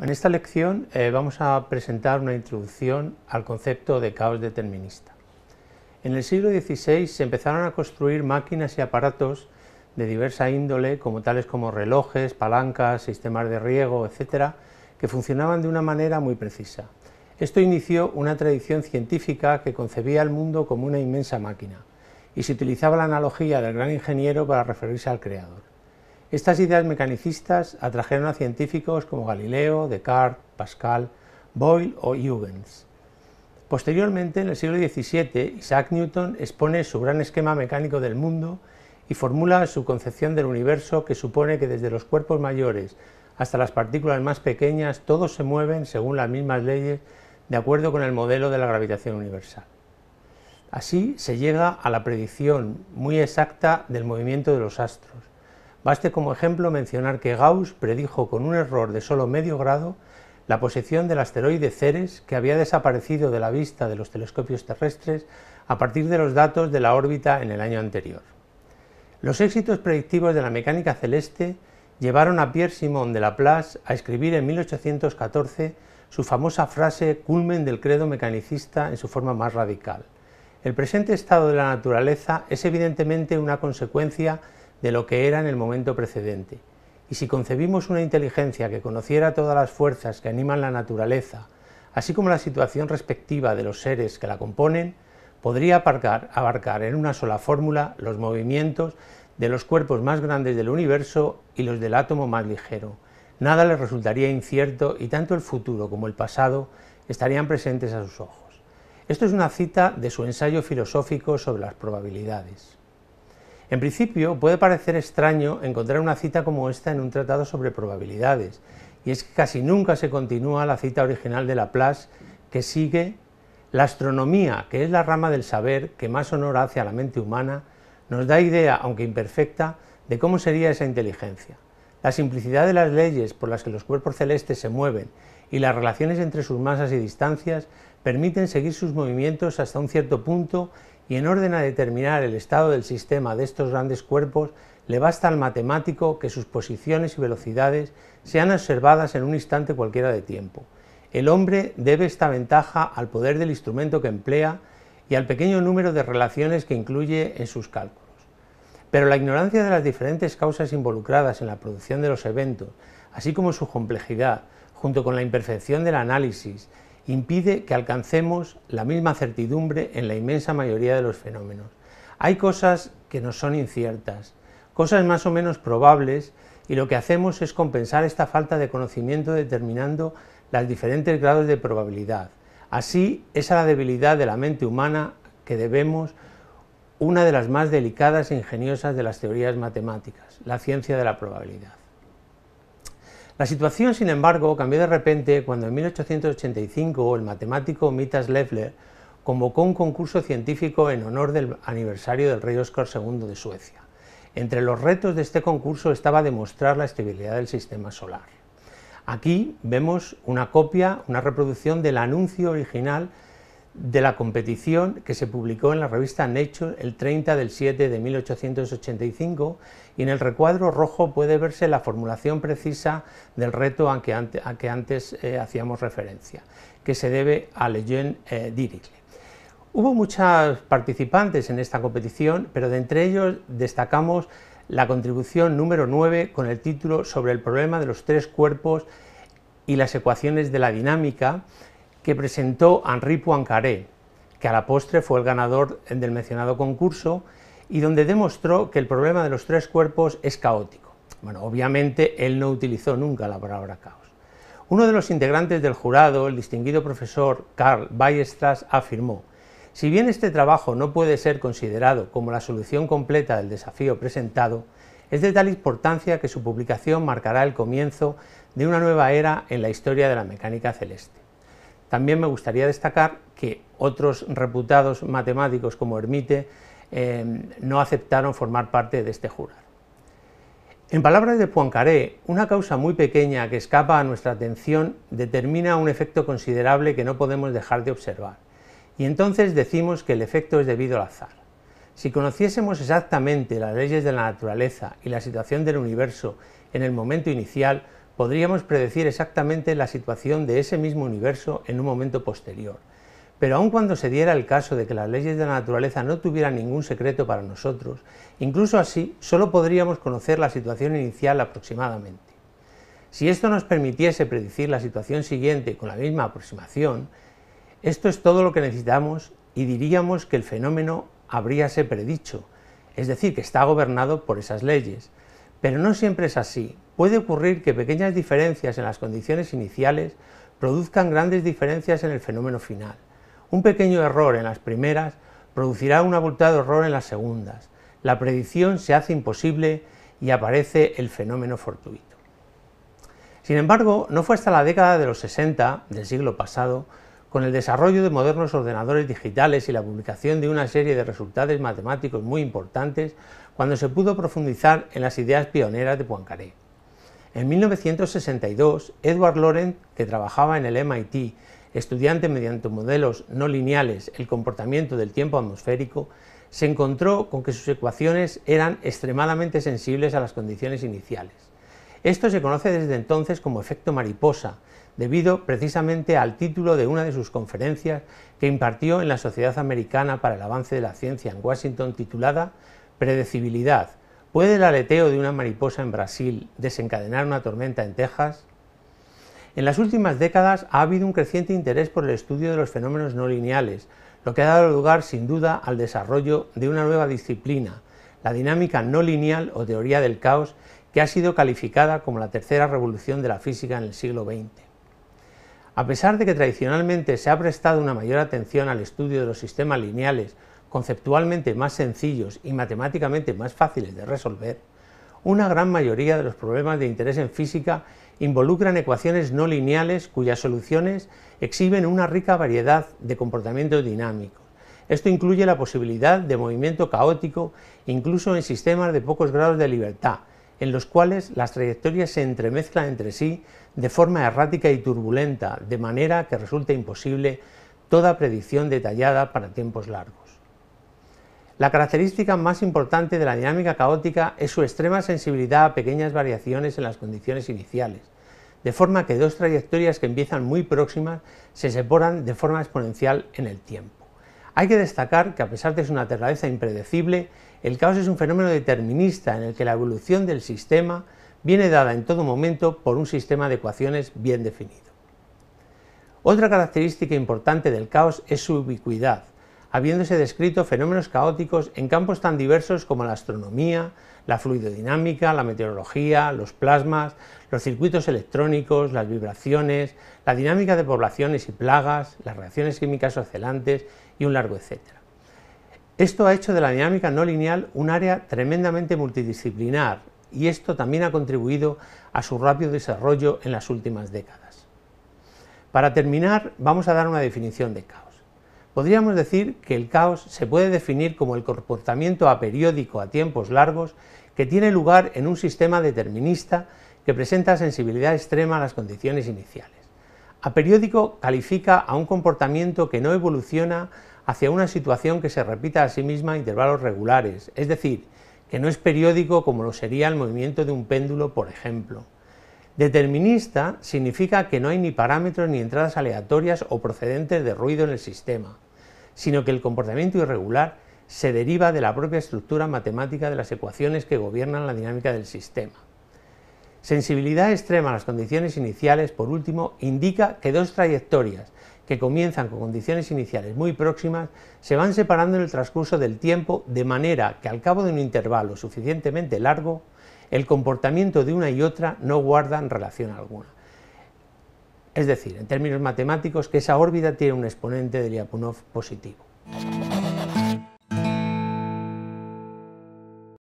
En esta lección eh, vamos a presentar una introducción al concepto de caos determinista. En el siglo XVI se empezaron a construir máquinas y aparatos de diversa índole, como tales como relojes, palancas, sistemas de riego, etcétera que funcionaban de una manera muy precisa. Esto inició una tradición científica que concebía el mundo como una inmensa máquina, y se utilizaba la analogía del gran ingeniero para referirse al creador. Estas ideas mecanicistas atrajeron a científicos como Galileo, Descartes, Pascal, Boyle o Huygens. Posteriormente, en el siglo XVII, Isaac Newton expone su gran esquema mecánico del mundo y formula su concepción del universo que supone que desde los cuerpos mayores hasta las partículas más pequeñas todos se mueven según las mismas leyes de acuerdo con el modelo de la gravitación universal. Así se llega a la predicción muy exacta del movimiento de los astros, Baste como ejemplo mencionar que Gauss predijo con un error de solo medio grado la posición del asteroide Ceres, que había desaparecido de la vista de los telescopios terrestres a partir de los datos de la órbita en el año anterior. Los éxitos predictivos de la mecánica celeste llevaron a Pierre Simon de Laplace a escribir en 1814 su famosa frase culmen del credo mecanicista en su forma más radical. El presente estado de la naturaleza es evidentemente una consecuencia de lo que era en el momento precedente. Y si concebimos una inteligencia que conociera todas las fuerzas que animan la naturaleza, así como la situación respectiva de los seres que la componen, podría abarcar, en una sola fórmula los movimientos de los cuerpos más grandes del universo y los del átomo más ligero. Nada le resultaría incierto y tanto el futuro como el pasado estarían presentes a sus ojos. Esto es una cita de su ensayo filosófico sobre las probabilidades. En principio, puede parecer extraño encontrar una cita como esta en un tratado sobre probabilidades, y es que casi nunca se continúa la cita original de Laplace, que sigue la astronomía, que es la rama del saber que más honor hace a la mente humana, nos da idea, aunque imperfecta, de cómo sería esa inteligencia. La simplicidad de las leyes por las que los cuerpos celestes se mueven y las relaciones entre sus masas y distancias permiten seguir sus movimientos hasta un cierto punto y en orden a determinar el estado del sistema de estos grandes cuerpos, le basta al matemático que sus posiciones y velocidades sean observadas en un instante cualquiera de tiempo. El hombre debe esta ventaja al poder del instrumento que emplea y al pequeño número de relaciones que incluye en sus cálculos. Pero la ignorancia de las diferentes causas involucradas en la producción de los eventos, así como su complejidad, junto con la imperfección del análisis impide que alcancemos la misma certidumbre en la inmensa mayoría de los fenómenos. Hay cosas que nos son inciertas, cosas más o menos probables, y lo que hacemos es compensar esta falta de conocimiento determinando los diferentes grados de probabilidad. Así es a la debilidad de la mente humana que debemos una de las más delicadas e ingeniosas de las teorías matemáticas, la ciencia de la probabilidad. La situación, sin embargo, cambió de repente cuando en 1885 el matemático Mitas Leffler convocó un concurso científico en honor del aniversario del rey Oscar II de Suecia. Entre los retos de este concurso estaba demostrar la estabilidad del sistema solar. Aquí vemos una copia, una reproducción del anuncio original de la competición que se publicó en la revista Nature el 30 del 7 de 1885 y en el recuadro rojo puede verse la formulación precisa del reto a que, antes eh, hacíamos referencia, que se debe a Lejeune eh, Dirichlet Hubo muchas participantes en esta competición, pero de entre ellos destacamos la contribución número 9 con el título sobre el problema de los tres cuerpos y las ecuaciones de la dinámica, que presentó Henri Poincaré, que a la postre fue el ganador del mencionado concurso y donde demostró que el problema de los tres cuerpos es caótico. Bueno, obviamente él no utilizó nunca la palabra caos. Uno de los integrantes del jurado, el distinguido profesor Karl Weierstrass afirmó, si bien este trabajo no puede ser considerado como la solución completa del desafío presentado, es de tal importancia que su publicación marcará el comienzo de una nueva era en la historia de la mecánica celeste. También me gustaría destacar que otros reputados matemáticos como Hermite eh, no aceptaron formar parte de este jurado. En palabras de Poincaré, una causa muy pequeña que escapa a nuestra atención determina un efecto considerable que no podemos dejar de observar, y entonces decimos que el efecto es debido al azar. Si conociésemos exactamente las leyes de la naturaleza y la situación del universo en el momento inicial, podríamos predecir exactamente la situación de ese mismo universo en un momento posterior. Pero aun cuando se diera el caso de que las leyes de la naturaleza no tuvieran ningún secreto para nosotros, incluso así solo podríamos conocer la situación inicial aproximadamente. Si esto nos permitiese predecir la situación siguiente con la misma aproximación, esto es todo lo que necesitamos y diríamos que el fenómeno habríase predicho, es decir, que está gobernado por esas leyes, pero no siempre es así. Puede ocurrir que pequeñas diferencias en las condiciones iniciales produzcan grandes diferencias en el fenómeno final. Un pequeño error en las primeras producirá un abultado error en las segundas. La predicción se hace imposible y aparece el fenómeno fortuito. Sin embargo, no fue hasta la década de los 60 del siglo pasado, con el desarrollo de modernos ordenadores digitales y la publicación de una serie de resultados matemáticos muy importantes, cuando se pudo profundizar en las ideas pioneras de Poincaré. En 1962, Edward Lorenz, que trabajaba en el MIT, estudiante mediante modelos no lineales el comportamiento del tiempo atmosférico, se encontró con que sus ecuaciones eran extremadamente sensibles a las condiciones iniciales. Esto se conoce desde entonces como efecto mariposa, debido precisamente al título de una de sus conferencias que impartió en la Sociedad Americana para el Avance de la Ciencia en Washington titulada Predecibilidad. ¿Puede el aleteo de una mariposa en Brasil desencadenar una tormenta en Texas? En las últimas décadas ha habido un creciente interés por el estudio de los fenómenos no lineales, lo que ha dado lugar sin duda al desarrollo de una nueva disciplina, la dinámica no lineal o teoría del caos, que ha sido calificada como la tercera revolución de la física en el siglo XX. A pesar de que tradicionalmente se ha prestado una mayor atención al estudio de los sistemas lineales conceptualmente más sencillos y matemáticamente más fáciles de resolver, una gran mayoría de los problemas de interés en física involucran ecuaciones no lineales cuyas soluciones exhiben una rica variedad de comportamientos dinámicos. Esto incluye la posibilidad de movimiento caótico incluso en sistemas de pocos grados de libertad, en los cuales las trayectorias se entremezclan entre sí de forma errática y turbulenta, de manera que resulta imposible toda predicción detallada para tiempos largos. La característica más importante de la dinámica caótica es su extrema sensibilidad a pequeñas variaciones en las condiciones iniciales, de forma que dos trayectorias que empiezan muy próximas se separan de forma exponencial en el tiempo. Hay que destacar que a pesar de su naturaleza impredecible, el caos es un fenómeno determinista en el que la evolución del sistema viene dada en todo momento por un sistema de ecuaciones bien definido. Otra característica importante del caos es su ubicuidad, habiéndose descrito fenómenos caóticos en campos tan diversos como la astronomía, la fluidodinámica, la meteorología, los plasmas, los circuitos electrónicos, las vibraciones, la dinámica de poblaciones y plagas, las reacciones químicas oscilantes y un largo etcétera. Esto ha hecho de la dinámica no lineal un área tremendamente multidisciplinar y esto también ha contribuido a su rápido desarrollo en las últimas décadas. Para terminar, vamos a dar una definición de caos podríamos decir que el caos se puede definir como el comportamiento aperiódico a tiempos largos que tiene lugar en un sistema determinista que presenta sensibilidad extrema a las condiciones iniciales. Aperiódico califica a un comportamiento que no evoluciona hacia una situación que se repita a sí misma a intervalos regulares, es decir, que no es periódico como lo sería el movimiento de un péndulo, por ejemplo. Determinista significa que no hay ni parámetros ni entradas aleatorias o procedentes de ruido en el sistema sino que el comportamiento irregular se deriva de la propia estructura matemática de las ecuaciones que gobiernan la dinámica del sistema. Sensibilidad extrema a las condiciones iniciales, por último, indica que dos trayectorias que comienzan con condiciones iniciales muy próximas se van separando en el transcurso del tiempo de manera que al cabo de un intervalo suficientemente largo, el comportamiento de una y otra no guardan relación alguna. Es decir, en términos matemáticos, que esa órbita tiene un exponente de Lyapunov positivo.